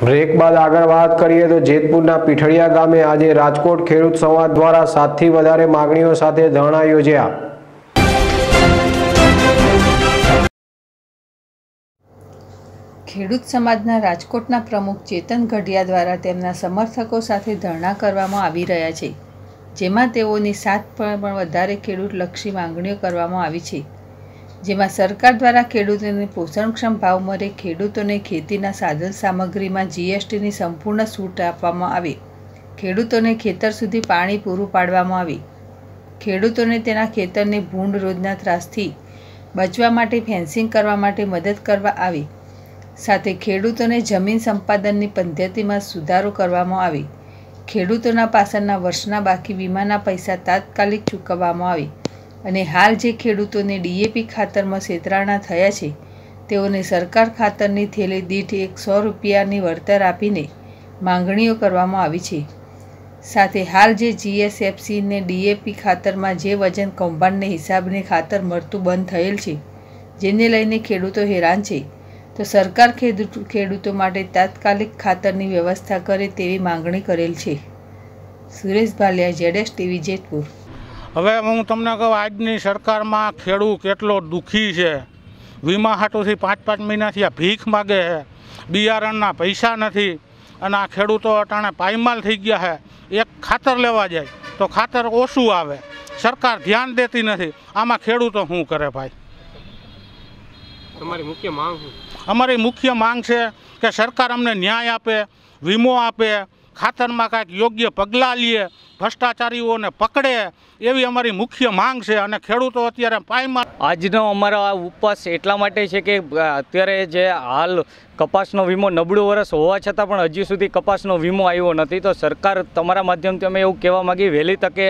break બાદ આગળ વાત કરીએ તો જેતપુરના પીઠળિયા ગામે આજે રાજકોટ ખેડૂત સંવાદ દ્વારા સાતથી વધારે માગણીઓ સાથે ધરણા યોજ્યા ખેડૂત સમાજના રાજકોટના પ્રમુખ ચેતન ગઢિયા દ્વારા તેમના સમર્થકો સાથે ધરણા કરવામાં આવી રહ્યા છે જેમાં તેઓની સાત પણ વધારે ખેડૂતલક્ષી માંગણીઓ કરવામાં આવી છે જેમાં સરકાર દ્વારા ખેડૂતોને પોષણક્ષમ ભાવ મળે ખેડૂતોને ખેતીના સાધન સામગ્રીમાં જીએસટીની સંપૂર્ણ છૂટ આપવામાં આવે ખેડૂતોને ખેતર સુધી પાણી પૂરું પાડવામાં આવે ખેડૂતોને તેના ખેતરને ભૂંડ રોજના ત્રાસથી બચવા માટે ફેન્સિંગ કરવા માટે મદદ કરવા આવે સાથે ખેડૂતોને જમીન સંપાદનની પદ્ધતિમાં સુધારો કરવામાં આવે ખેડૂતોના પાસેના વર્ષના બાકી વીમાના પૈસા તાત્કાલિક ચૂકવવામાં આવે અને હાલ જે ખેડૂતોને ડીએપી ખાતરમાં છેતરાણા થયા છે તેઓને સરકાર ખાતરની થેલી દીઠ એકસો રૂપિયાની વળતર આપીને માંગણીઓ કરવામાં આવી છે સાથે હાલ જે જીએસએફસીને ડીએપી ખાતરમાં જે વજન કૌભાંડને હિસાબને ખાતર મળતું બંધ થયેલ છે જેને લઈને ખેડૂતો હેરાન છે તો સરકાર ખેડૂતો માટે તાત્કાલિક ખાતરની વ્યવસ્થા કરે તેવી માંગણી કરેલ છે સુરેશ ભાલિયા જેડેશ ટીવી જેતપુર હવે હું તમને કહું આજની સરકારમાં ખેડૂત કેટલો દુઃખી છે વીમા હાટુથી પાંચ પાંચ મહિનાથી આ ભીખ માગે છે બિયારણના પૈસા નથી અને આ ખેડૂતો અટાણે પાયમાલ થઈ ગયા છે એક ખાતર લેવા જાય તો ખાતર ઓછું આવે સરકાર ધ્યાન દેતી નથી આમાં ખેડૂતો શું કરે ભાઈ તમારી મુખ્ય માંગ અમારી મુખ્ય માંગ છે કે સરકાર અમને ન્યાય આપે વીમો આપે ખાતરમાં કાંઈક યોગ્ય પગલાં લઈએ ભ્રષ્ટાચારીઓને પકડે એવી અમારી મુખ્ય માંગ છે અને ખેડૂતો અત્યારે પાયમાં આજનો અમારો આ ઉપવાસ એટલા માટે છે કે અત્યારે જે હાલ કપાસનો વીમો નબળું વરસ હોવા છતાં પણ હજી સુધી કપાસનો વીમો આવ્યો નથી તો સરકાર તમારા માધ્યમથી અમે એવું કહેવા માગીએ વહેલી તકે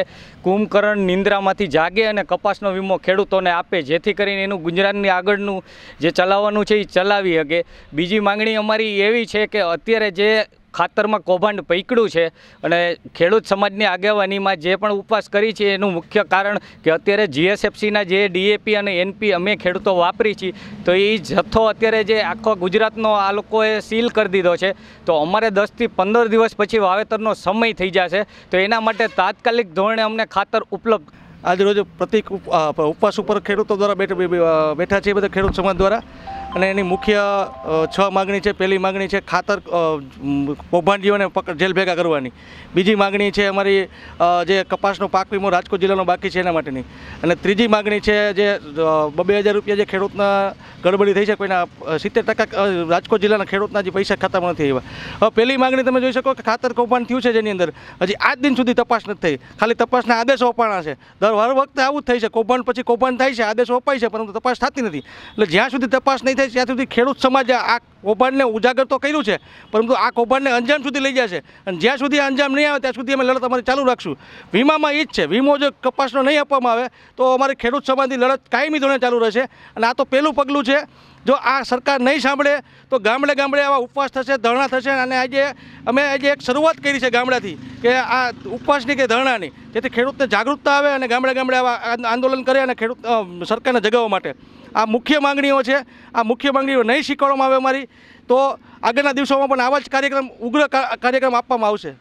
કુંભકરણ નિંદ્રામાંથી જાગે અને કપાસનો વીમો ખેડૂતોને આપે જેથી કરીને એનું ગુજરાતની આગળનું જે ચલાવવાનું છે એ ચલાવી શકે બીજી માંગણી અમારી એવી છે કે અત્યારે જે ખાતરમાં કૌભાંડ પૈકડ્યું છે અને ખેડૂત સમાજની આગેવાનીમાં જે પણ ઉપવાસ કરી છે એનું મુખ્ય કારણ કે અત્યારે જીએસએફસીના જે ડીએપી અને એનપી અમે ખેડૂતો વાપરી છીએ તો એ જથ્થો અત્યારે જે આખો ગુજરાતનો આ લોકોએ સીલ કરી દીધો છે તો અમારે દસથી પંદર દિવસ પછી વાવેતરનો સમય થઈ જશે તો એના માટે તાત્કાલિક ધોરણે અમને ખાતર ઉપલબ્ધ આજરોજ પ્રતિક ઉપવાસ ઉપર ખેડૂતો દ્વારા બેઠા છે બધા ખેડૂત સમાજ દ્વારા અને એની મુખ્ય છ માગણી છે પહેલી માગણી છે ખાતર કૌભાંડીઓને જેલ ભેગા કરવાની બીજી માગણી છે અમારી જે કપાસનો પાક વીમો રાજકોટ જિલ્લાનો બાકી છે એના માટેની અને ત્રીજી માગણી છે જે બબે હજાર રૂપિયા જે ખેડૂતના ગડબડી થઈ છે કોઈના સિત્તેર ટકા રાજકોટ જિલ્લાના ખેડૂતના જે પૈસા ખાતામાં નથી આવ્યા હવે પહેલી માગણી તમે જોઈ શકો કે ખાતર કૌભાંડ થયું છે જેની અંદર હજી આજ દિન સુધી તપાસ નથી થઈ ખાલી તપાસના આદેશો અપાણા છે દર હર વખતે આવું જ થાય છે કૌભાંડ પછી કૌભાંડ થાય છે આદેશો અપાય છે પરંતુ તપાસ થતી નથી એટલે જ્યાં સુધી તપાસ નહીં થાય ત્યાં સુધી ખેડૂત સમાજે આ કૌભાંડને ઉજાગર તો કર્યું છે પરંતુ આ કૌભાંડને અંજામ સુધી લઈ જશે અને જ્યાં સુધી અંજામ નહીં આવે ત્યાં સુધી અમે લડત અમારી ચાલુ રાખશું વીમામાં એ જ છે વીમો જો કપાસનો નહીં આપવામાં આવે તો અમારી ખેડૂત સમાજની લડત કાયમી ધોરણે ચાલુ રહેશે અને આ તો પહેલું પગલું છે જો આ સરકાર નહીં સાંભળે તો ગામડે ગામડે આવા ઉપવાસ થશે ધરણા થશે અને આજે અમે આજે એક શરૂઆત કરી છે ગામડાથી કે આ ઉપવાસની કે ધરણાની જેથી ખેડૂતને જાગૃતતા આવે અને ગામડે ગામડે આવા આંદોલન કરે અને ખેડૂત સરકારને જગાવવા માટે આ મુખ્ય માંગણીઓ છે આ મુખ્ય માંગણીઓ નહીં સ્વીકારવામાં આવે અમારી તો આગળના દિવસોમાં પણ આવા જ કાર્યક્રમ ઉગ્ર કાર્યક્રમ આપવામાં આવશે